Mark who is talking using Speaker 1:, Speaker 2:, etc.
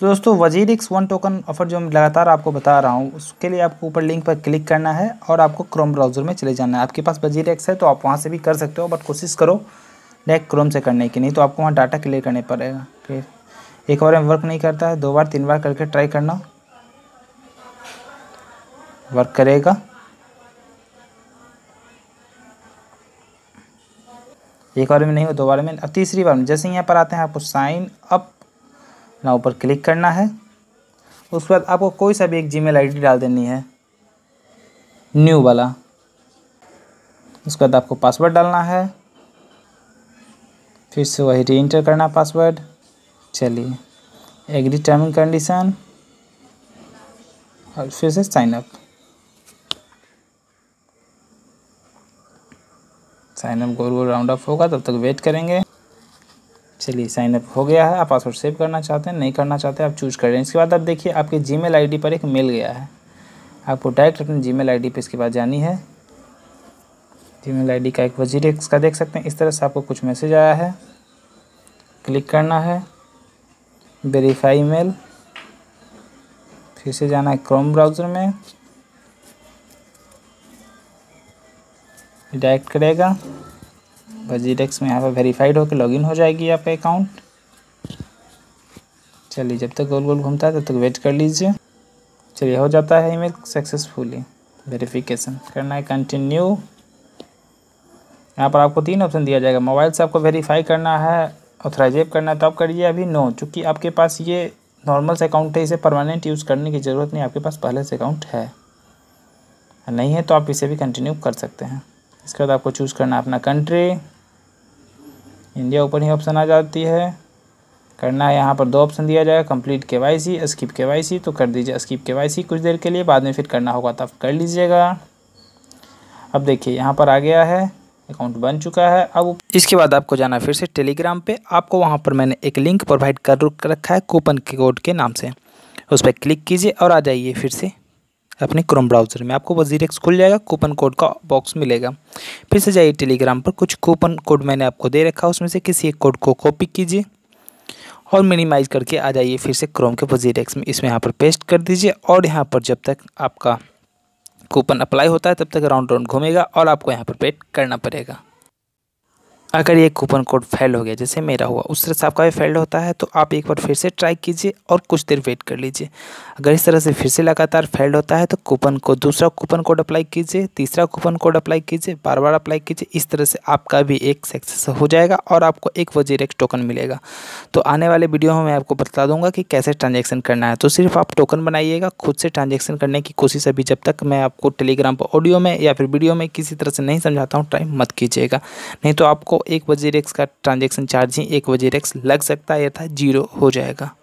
Speaker 1: तो दोस्तों वजीर एक्स वन टोकन ऑफर जो मैं लगातार आपको बता रहा हूँ उसके लिए आपको ऊपर लिंक पर क्लिक करना है और आपको क्रोम ब्राउज़र में चले जाना है आपके पास वजीर एक्स है तो आप वहाँ से भी कर सकते हो बट कोशिश करो डायरेक्ट क्रोम से करने की नहीं तो आपको वहाँ डाटा क्लियर करने पड़ेगा फिर एक बार में वर्क नहीं करता है दो बार तीन बार करके ट्राई करना वर्क करेगा एक बार में नहीं हो दो बार में अब तीसरी बार में जैसे यहाँ पर आते हैं आपको साइन अप अपना ऊपर क्लिक करना है उसके बाद आपको कोई सा भी एक जीमेल आईडी डाल देनी है न्यू वाला उसके बाद आपको पासवर्ड डालना है फिर से वही री इंटर करना पासवर्ड चलिए एग्री टर्मिंग कंडीशन और फिर से साइन अप साइन अप गोल गोल राउंड अप होगा तब तक वेट करेंगे चलिए साइनअप हो गया है आप पासवर्ड सेव करना चाहते हैं नहीं करना चाहते हैं आप चूज कर रहे हैं इसके बाद आप देखिए आपके जी मेल पर एक मेल गया है आपको डायरेक्ट अपनी जी मेल पर इसके बाद जानी है जी मेल का एक वजीर का देख सकते हैं इस तरह से आपको कुछ मैसेज आया है क्लिक करना है वेरीफाई मेल फिर से जाना है क्रोम ब्राउज़र में डायरेक्ट करेगा बस जी डेस्क में यहाँ पर वेरीफाइड होकर लॉगिन हो जाएगी आपका अकाउंट चलिए जब तक गोल गोल घूमता है तब तक वेट कर लीजिए चलिए हो जाता है ईमेल सक्सेसफुली वेरिफिकेशन करना है कंटिन्यू यहाँ पर आपको तीन ऑप्शन दिया जाएगा मोबाइल से आपको वेरीफाई करना है ऑथराइजेब करना है तो आप करिए अभी नो चूँकि आपके पास ये नॉर्मल से अकाउंट है इसे परमानेंट यूज़ करने की ज़रूरत नहीं आपके पास पहले से अकाउंट है नहीं है तो आप इसे भी कंटिन्यू कर सकते हैं इसके बाद आपको चूज़ करना है अपना कंट्री इंडिया ओपन ही ऑप्शन आ जाती है करना है यहाँ पर दो ऑप्शन दिया जाएगा complete K Y C skip K Y C तो कर दीजिए स्किप के वाई सी कुछ देर के लिए बाद में फिर करना होगा तो आप कर लीजिएगा अब देखिए यहाँ पर आ गया है अकाउंट बन चुका है अब इसके बाद आपको जाना फिर से टेलीग्राम पे आपको वहाँ पर मैंने एक लिंक प्रोवाइड कर रखा है कूपन के कोड के नाम से उस पर क्लिक कीजिए और आ जाइए फिर से अपने क्रोम ब्राउज़र में आपको वजीर एक्स खुल जाएगा कूपन कोड का बॉक्स मिलेगा फिर से जाइए टेलीग्राम पर कुछ कूपन कोड मैंने आपको दे रखा उसमें से किसी एक कोड को कॉपी कीजिए और मिनिमाइज़ करके आ जाइए फिर से क्रोम के वजीर एक्स में इसमें यहाँ पर पेस्ट कर दीजिए और यहाँ पर जब तक आपका कूपन अप्लाई होता है तब तक राउंड राउंड घूमेगा और आपको यहाँ पर पेड करना पड़ेगा अगर ये कूपन कोड फेल हो गया जैसे मेरा हुआ उस तरह से आपका भी फेल होता है तो आप एक बार फिर से ट्राई कीजिए और कुछ देर वेट कर लीजिए अगर इस तरह से फिर से लगातार फेल होता है तो कूपन को दूसरा कूपन कोड अप्लाई कीजिए तीसरा कूपन कोड अप्लाई कीजिए बार बार अप्लाई कीजिए इस तरह से आपका भी एक सक्सेस हो जाएगा और आपको एक एक टोकन मिलेगा तो आने वाले वीडियो में मैं आपको बता दूंगा कि कैसे ट्रांजेक्शन करना है तो सिर्फ आप टोकन बनाइएगा खुद से ट्रांजेक्शन करने की कोशिश अभी जब तक मैं आपको टेलीग्राम पर ऑडियो में या फिर वीडियो में किसी तरह से नहीं समझाता हूँ ट्राई मत कीजिएगा नहीं तो आपको एक वजीरेक्स का ट्रांजेक्शन चार्ज ही एक वजीरेक्स लग सकता है यथा जीरो हो जाएगा